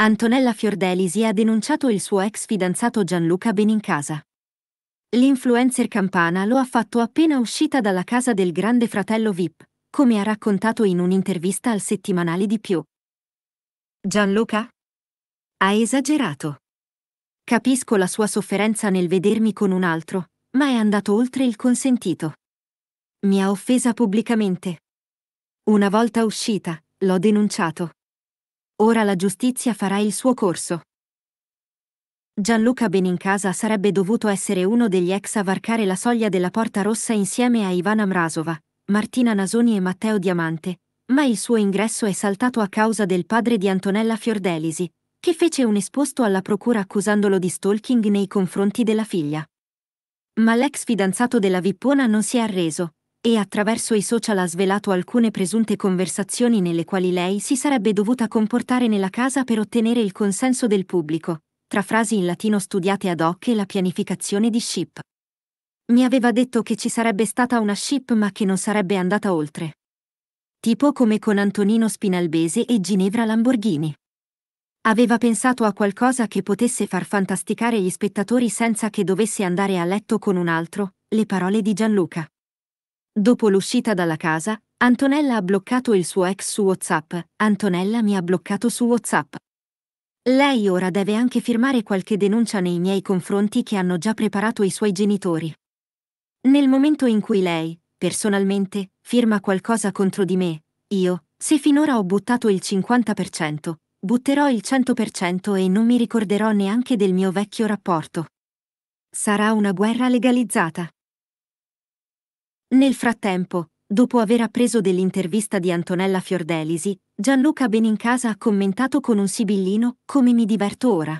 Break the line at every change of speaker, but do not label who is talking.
Antonella Fiordelisi ha denunciato il suo ex fidanzato Gianluca Benincasa. L'influencer campana lo ha fatto appena uscita dalla casa del grande fratello VIP, come ha raccontato in un'intervista al settimanale di più. Gianluca? Ha esagerato. Capisco la sua sofferenza nel vedermi con un altro, ma è andato oltre il consentito. Mi ha offesa pubblicamente. Una volta uscita, l'ho denunciato. Ora la giustizia farà il suo corso. Gianluca Benincasa sarebbe dovuto essere uno degli ex a varcare la soglia della Porta Rossa insieme a Ivana Mrasova, Martina Nasoni e Matteo Diamante, ma il suo ingresso è saltato a causa del padre di Antonella Fiordelisi, che fece un esposto alla procura accusandolo di stalking nei confronti della figlia. Ma l'ex fidanzato della Vippona non si è arreso, e attraverso i social ha svelato alcune presunte conversazioni nelle quali lei si sarebbe dovuta comportare nella casa per ottenere il consenso del pubblico, tra frasi in latino studiate ad hoc e la pianificazione di ship. Mi aveva detto che ci sarebbe stata una ship ma che non sarebbe andata oltre. Tipo come con Antonino Spinalbese e Ginevra Lamborghini. Aveva pensato a qualcosa che potesse far fantasticare gli spettatori senza che dovesse andare a letto con un altro, le parole di Gianluca. Dopo l'uscita dalla casa, Antonella ha bloccato il suo ex su WhatsApp. Antonella mi ha bloccato su WhatsApp. Lei ora deve anche firmare qualche denuncia nei miei confronti che hanno già preparato i suoi genitori. Nel momento in cui lei, personalmente, firma qualcosa contro di me, io, se finora ho buttato il 50%, butterò il 100% e non mi ricorderò neanche del mio vecchio rapporto. Sarà una guerra legalizzata. Nel frattempo, dopo aver appreso dell'intervista di Antonella Fiordelisi, Gianluca Benincasa ha commentato con un sibillino Come mi diverto ora.